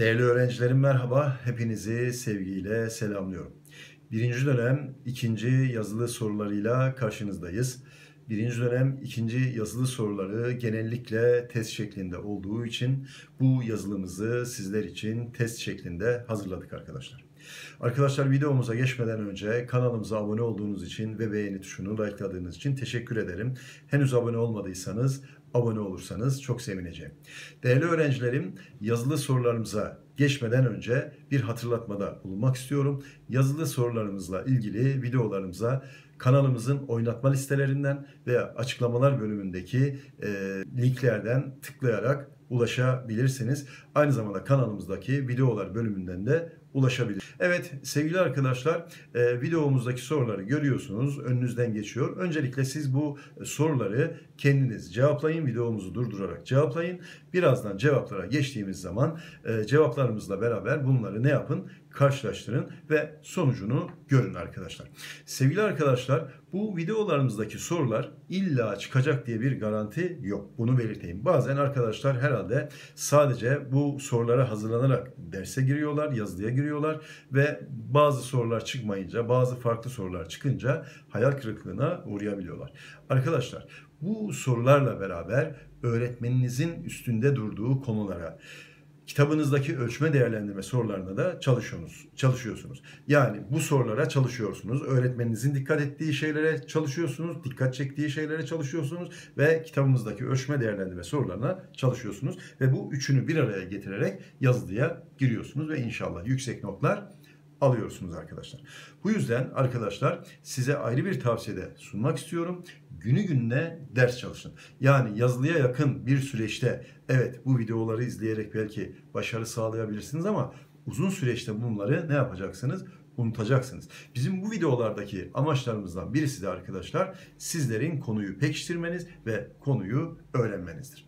Değerli öğrencilerim merhaba, hepinizi sevgiyle selamlıyorum. Birinci dönem ikinci yazılı sorularıyla karşınızdayız. Birinci dönem ikinci yazılı soruları genellikle test şeklinde olduğu için bu yazılımızı sizler için test şeklinde hazırladık arkadaşlar. Arkadaşlar videomuza geçmeden önce kanalımıza abone olduğunuz için ve beğeni tuşunu likeladığınız için teşekkür ederim. Henüz abone olmadıysanız abone olursanız çok sevineceğim. Değerli öğrencilerim, yazılı sorularımıza geçmeden önce bir hatırlatmada bulunmak istiyorum. Yazılı sorularımızla ilgili videolarımıza kanalımızın oynatma listelerinden veya açıklamalar bölümündeki e, linklerden tıklayarak ulaşabilirsiniz. Aynı zamanda kanalımızdaki videolar bölümünden de ulaşabilir. Evet sevgili arkadaşlar e, videomuzdaki soruları görüyorsunuz. Önünüzden geçiyor. Öncelikle siz bu e, soruları kendiniz cevaplayın. Videomuzu durdurarak cevaplayın. Birazdan cevaplara geçtiğimiz zaman e, cevaplarımızla beraber bunları ne yapın? karşılaştırın ve sonucunu görün arkadaşlar. Sevgili arkadaşlar bu videolarımızdaki sorular illa çıkacak diye bir garanti yok. Bunu belirteyim. Bazen arkadaşlar herhalde sadece bu sorulara hazırlanarak derse giriyorlar, yazılıya giriyorlar ve bazı sorular çıkmayınca, bazı farklı sorular çıkınca hayal kırıklığına uğrayabiliyorlar. Arkadaşlar bu sorularla beraber öğretmeninizin üstünde durduğu konulara, kitabınızdaki ölçme değerlendirme sorularına da çalışıyorsunuz. çalışıyorsunuz. Yani bu sorulara çalışıyorsunuz. Öğretmeninizin dikkat ettiği şeylere çalışıyorsunuz. Dikkat çektiği şeylere çalışıyorsunuz. Ve kitabımızdaki ölçme değerlendirme sorularına çalışıyorsunuz. Ve bu üçünü bir araya getirerek yazılıya giriyorsunuz. Ve inşallah yüksek notlar alıyorsunuz arkadaşlar. Bu yüzden arkadaşlar size ayrı bir tavsiyede sunmak istiyorum günü gününe ders çalışın. Yani yazılıya yakın bir süreçte evet bu videoları izleyerek belki başarı sağlayabilirsiniz ama uzun süreçte bunları ne yapacaksınız? unutacaksınız. Bizim bu videolardaki amaçlarımızdan birisi de arkadaşlar sizlerin konuyu pekiştirmeniz ve konuyu öğrenmenizdir.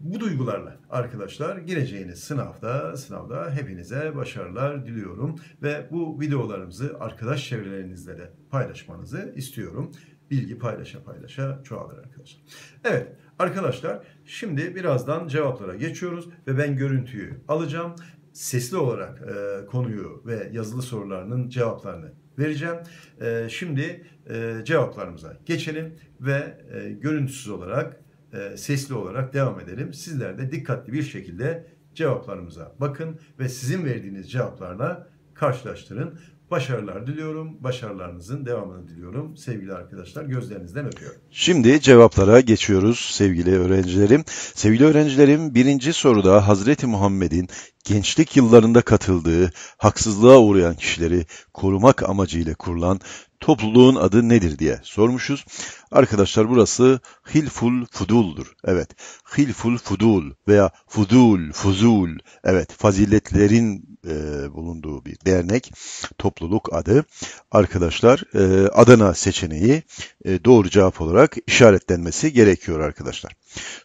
Bu duygularla arkadaşlar gireceğiniz sınavda sınavda hepinize başarılar diliyorum ve bu videolarımızı arkadaş çevrelerinizle de paylaşmanızı istiyorum bilgi paylaşa paylaşa çoğalır arkadaşlar. Evet arkadaşlar şimdi birazdan cevaplara geçiyoruz ve ben görüntüyü alacağım. Sesli olarak e, konuyu ve yazılı sorularının cevaplarını vereceğim. E, şimdi e, cevaplarımıza geçelim ve e, görüntüsüz olarak e, sesli olarak devam edelim. Sizler de dikkatli bir şekilde cevaplarımıza bakın ve sizin verdiğiniz cevaplarla karşılaştırın. Başarılar diliyorum. Başarılarınızın devamını diliyorum. Sevgili arkadaşlar gözlerinizden öpüyorum. Şimdi cevaplara geçiyoruz sevgili öğrencilerim. Sevgili öğrencilerim birinci soruda Hazreti Muhammed'in gençlik yıllarında katıldığı haksızlığa uğrayan kişileri korumak amacıyla kurulan topluluğun adı nedir diye sormuşuz. Arkadaşlar burası Hilful Fudul'dur. Evet. Hilful Fudul veya Fudul, Fuzul. Evet. Faziletlerin e, bulunduğu bir dernek. Topluluk adı. Arkadaşlar e, Adana seçeneği e, doğru cevap olarak işaretlenmesi gerekiyor arkadaşlar.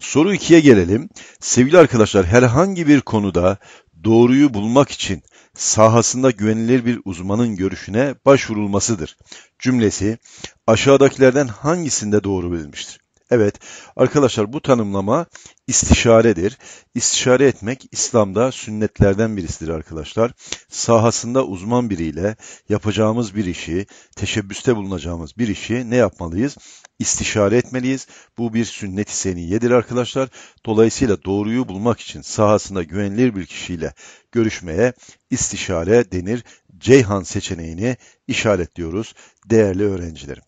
Soru 2'ye gelelim. Sevgili arkadaşlar herhangi bir konuda doğruyu bulmak için sahasında güvenilir bir uzmanın görüşüne başvurulmasıdır cümlesi aşağıdakilerden hangisinde doğru verilmiştir? Evet arkadaşlar bu tanımlama istişaredir. İstişare etmek İslam'da sünnetlerden birisidir arkadaşlar. Sahasında uzman biriyle yapacağımız bir işi, teşebbüste bulunacağımız bir işi ne yapmalıyız? İstişare etmeliyiz. Bu bir sünnet-i seniyedir arkadaşlar. Dolayısıyla doğruyu bulmak için sahasında güvenilir bir kişiyle görüşmeye istişare denir. Ceyhan seçeneğini işaretliyoruz değerli öğrencilerim.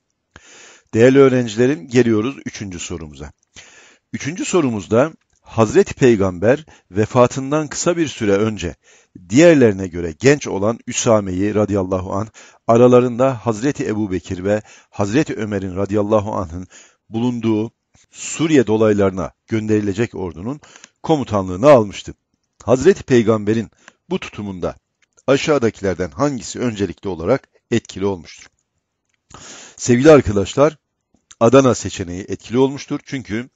Değerli öğrencilerim geliyoruz üçüncü sorumuza. Üçüncü sorumuzda Hazreti Peygamber vefatından kısa bir süre önce diğerlerine göre genç olan Üsame'yi radıyallahu an aralarında Hazreti Ebubekir ve Hazreti Ömer'in radıyallahu anh'ın bulunduğu Suriye dolaylarına gönderilecek ordunun komutanlığını almıştı. Hazreti Peygamber'in bu tutumunda aşağıdakilerden hangisi öncelikli olarak etkili olmuştur? Sevgili arkadaşlar, Adana seçeneği etkili olmuştur. Çünkü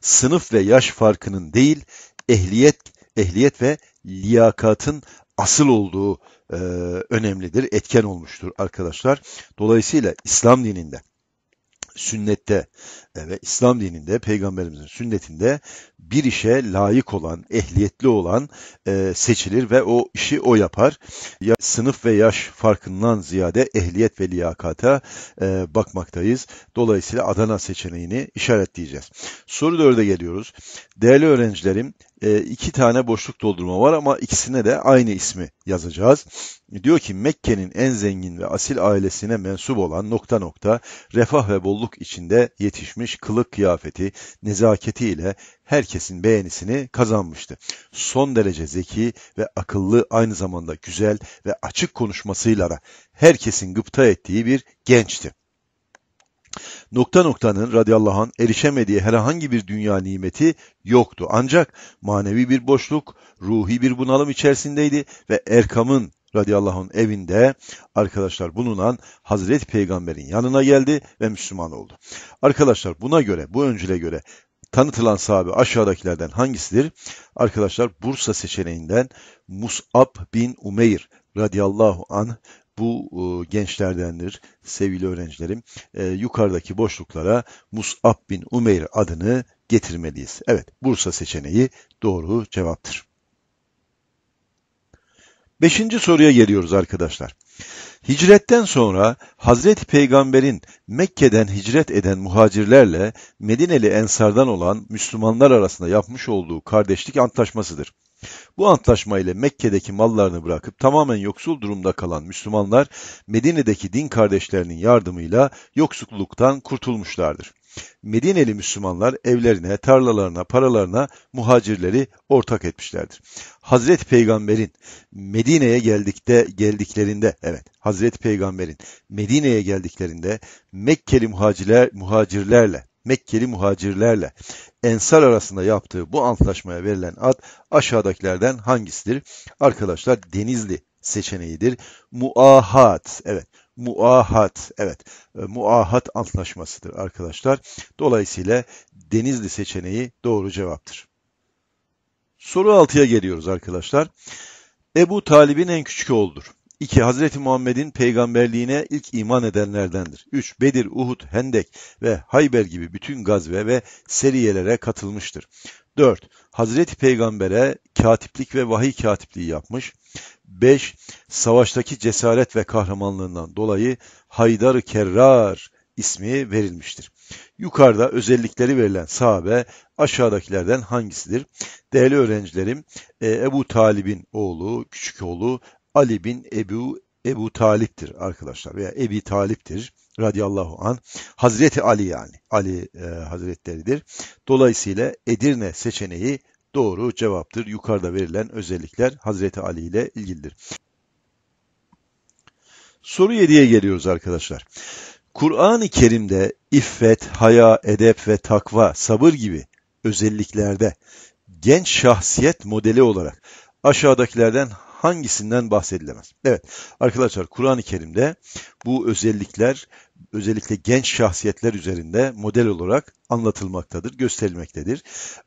sınıf ve yaş farkının değil, ehliyet ehliyet ve liyakatın asıl olduğu e, önemlidir, etken olmuştur arkadaşlar. Dolayısıyla İslam dininde sünnette e, ve İslam dininde peygamberimizin sünnetinde bir işe layık olan, ehliyetli olan e, seçilir ve o işi o yapar. Ya, sınıf ve yaş farkından ziyade ehliyet ve liyakata e, bakmaktayız. Dolayısıyla Adana seçeneğini işaretleyeceğiz. Soru 4'e geliyoruz. Değerli öğrencilerim, e, iki tane boşluk doldurma var ama ikisine de aynı ismi yazacağız. Diyor ki Mekke'nin en zengin ve asil ailesine mensup olan nokta nokta refah ve bolluk içinde yetişmiş kılık kıyafeti, nezaketiyle herkesin beğenisini kazanmıştı. Son derece zeki ve akıllı aynı zamanda güzel ve açık konuşmasıyla herkesin gıpta ettiği bir gençti. Nokta noktanın radıyallahu an erişemediği herhangi bir dünya nimeti yoktu. Ancak manevi bir boşluk, ruhi bir bunalım içerisindeydi ve Erkam'ın radıyallahu an evinde arkadaşlar bulunan Hazreti Peygamber'in yanına geldi ve Müslüman oldu. Arkadaşlar buna göre, bu öncüle göre tanıtılan sahabe aşağıdakilerden hangisidir? Arkadaşlar Bursa seçeneğinden Mus'ab bin Umeyr radıyallahu an bu e, gençlerdendir sevgili öğrencilerim. E, yukarıdaki boşluklara Mus'ab bin Umeyr adını getirmeliyiz. Evet, Bursa seçeneği doğru cevaptır. Beşinci soruya geliyoruz arkadaşlar. Hicretten sonra Hazreti Peygamber'in Mekke'den hicret eden muhacirlerle Medineli Ensardan olan Müslümanlar arasında yapmış olduğu kardeşlik antlaşmasıdır. Bu antlaşma ile Mekke'deki mallarını bırakıp tamamen yoksul durumda kalan Müslümanlar Medine'deki din kardeşlerinin yardımıyla yoksulluktan kurtulmuşlardır. Medineli Müslümanlar evlerine, tarlalarına, paralarına muhacirleri ortak etmişlerdir. Hazreti Peygamber'in Medine'ye geldikte geldiklerinde evet Hazreti Peygamber'in Medine'ye geldiklerinde Mekkeli muhacirler muhacirlerle Mekkeli muhacirlerle Ensar arasında yaptığı bu antlaşmaya verilen ad aşağıdakilerden hangisidir? Arkadaşlar Denizli seçeneğidir. Muahat, evet. Muahat, evet. Ee, muahat antlaşmasıdır arkadaşlar. Dolayısıyla Denizli seçeneği doğru cevaptır. Soru 6'ya geliyoruz arkadaşlar. Ebu Talib'in en küçük oğludur. 2. Hazreti Muhammed'in peygamberliğine ilk iman edenlerdendir. 3. Bedir, Uhud, Hendek ve Hayber gibi bütün gazve ve seriyelere katılmıştır. 4. Hazreti Peygamber'e katiplik ve vahiy katipliği yapmış. 5. Savaştaki cesaret ve kahramanlığından dolayı Haydar Kerrar ismi verilmiştir. Yukarıda özellikleri verilen sahabe aşağıdakilerden hangisidir? Değerli öğrencilerim, e, Ebu Talib'in oğlu, küçük oğlu Ali bin Ebu Ebu Talip'tir arkadaşlar veya Ebi Talip'tir radıyallahu an. Hazreti Ali yani. Ali e, Hazretleridir. Dolayısıyla Edirne seçeneği doğru cevaptır. Yukarıda verilen özellikler Hazreti Ali ile ilgilidir. Soru 7'ye geliyoruz arkadaşlar. Kur'an-ı Kerim'de iffet, haya, edep ve takva, sabır gibi özelliklerde genç şahsiyet modeli olarak aşağıdakilerden hangisinden bahsedilemez? Evet arkadaşlar Kur'an-ı Kerim'de bu özellikler özellikle genç şahsiyetler üzerinde model olarak anlatılmaktadır, gösterilmektedir.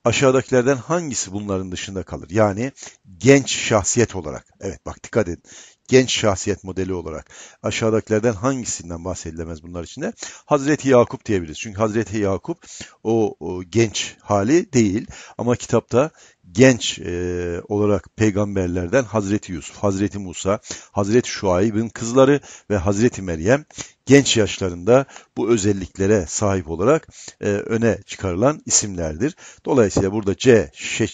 Aşağıdakilerden hangisi bunların dışında kalır? Yani genç şahsiyet olarak. Evet bak dikkat edin. Genç şahsiyet modeli olarak aşağıdakilerden hangisinden bahsedilemez bunlar içinde? Hazreti Yakup diyebiliriz. Çünkü Hazreti Yakup o, o genç hali değil ama kitapta genç e, olarak peygamberlerden Hazreti Yusuf, Hazreti Musa, Hazreti Şuayb'in kızları ve Hazreti Meryem genç yaşlarında bu özelliklere sahip olarak e, öne çıkarılan isimlerdir. Dolayısıyla burada C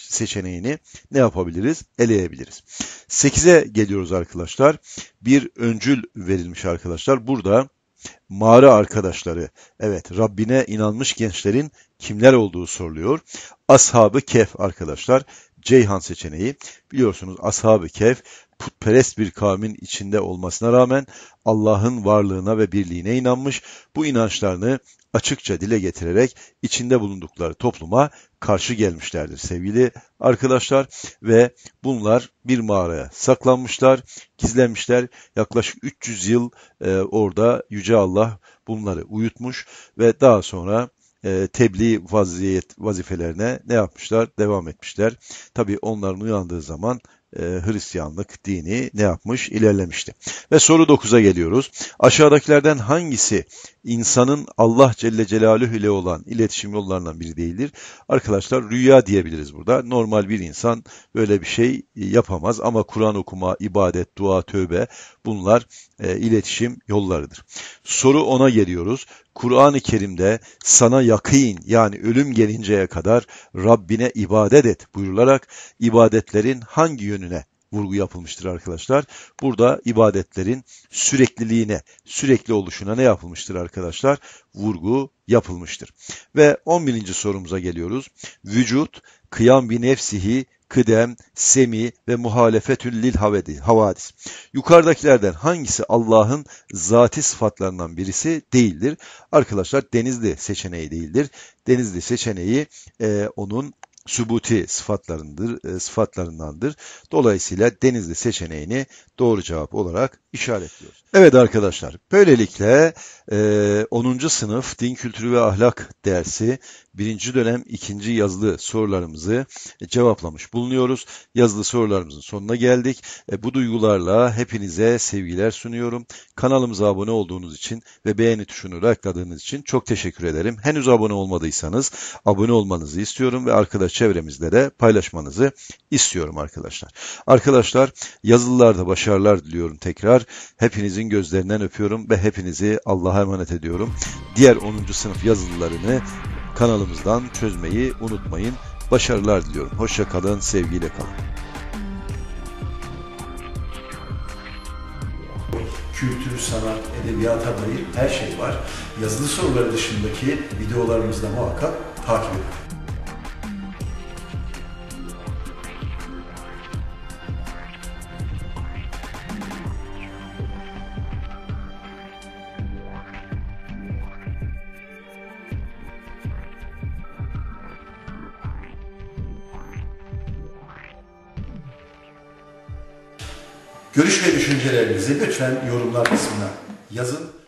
seçeneğini ne yapabiliriz? Eleyebiliriz. 8'e geliyoruz arkadaşlar. Bir öncül verilmiş arkadaşlar. Burada Mağara arkadaşları, evet Rabbine inanmış gençlerin kimler olduğu soruluyor. Ashabı kef arkadaşlar, Ceyhan seçeneği. Biliyorsunuz Ashab-ı Kehf putperest bir kavmin içinde olmasına rağmen Allah'ın varlığına ve birliğine inanmış, bu inançlarını açıkça dile getirerek içinde bulundukları topluma karşı gelmişlerdir sevgili arkadaşlar ve bunlar bir mağaraya saklanmışlar, gizlenmişler. Yaklaşık 300 yıl e, orada Yüce Allah bunları uyutmuş ve daha sonra e, tebliğ vaziyet, vazifelerine ne yapmışlar? Devam etmişler. Tabi onların uyandığı zaman e, Hristiyanlık dini ne yapmış? İlerlemişti. Ve soru 9'a geliyoruz. Aşağıdakilerden hangisi insanın Allah Celle Celaluhu ile olan iletişim yollarından biri değildir. Arkadaşlar rüya diyebiliriz burada. Normal bir insan böyle bir şey e, yapamaz ama Kur'an okuma, ibadet, dua, tövbe bunlar e, iletişim yollarıdır. Soru ona geliyoruz. Kur'an-ı Kerim'de sana yakın yani ölüm gelinceye kadar Rabbine ibadet et buyurularak ibadetlerin hangi yönüne vurgu yapılmıştır arkadaşlar. Burada ibadetlerin sürekliliğine, sürekli oluşuna ne yapılmıştır arkadaşlar? Vurgu yapılmıştır. Ve 11. sorumuza geliyoruz. Vücut, kıyam bi nefsihi, kıdem, semi ve muhalefetül lil havedi, havadis. Yukarıdakilerden hangisi Allah'ın zati sıfatlarından birisi değildir? Arkadaşlar Denizli seçeneği değildir. Denizli seçeneği e, onun sübuti sıfatlarındır, e, sıfatlarındandır. Dolayısıyla denizli seçeneğini doğru cevap olarak işaretliyoruz. Evet arkadaşlar, böylelikle e, 10. sınıf din kültürü ve ahlak dersi 1. dönem 2. yazılı sorularımızı cevaplamış bulunuyoruz. Yazılı sorularımızın sonuna geldik. E, bu duygularla hepinize sevgiler sunuyorum. Kanalımıza abone olduğunuz için ve beğeni tuşunu rakladığınız için çok teşekkür ederim. Henüz abone olmadıysanız abone olmanızı istiyorum ve arkadaşlar çevremizde de paylaşmanızı istiyorum arkadaşlar. Arkadaşlar yazılılarda başarılar diliyorum tekrar. Hepinizin gözlerinden öpüyorum ve hepinizi Allah'a emanet ediyorum. Diğer 10. sınıf yazılılarını kanalımızdan çözmeyi unutmayın. Başarılar diliyorum. Hoşça kalın, sevgiyle kalın. kültür, sanat, edebiyata dair her şey var. Yazılı soruları dışındaki videolarımızda muhakkak takip edin. Görüş ve düşüncelerinizi lütfen yorumlar kısmına yazın.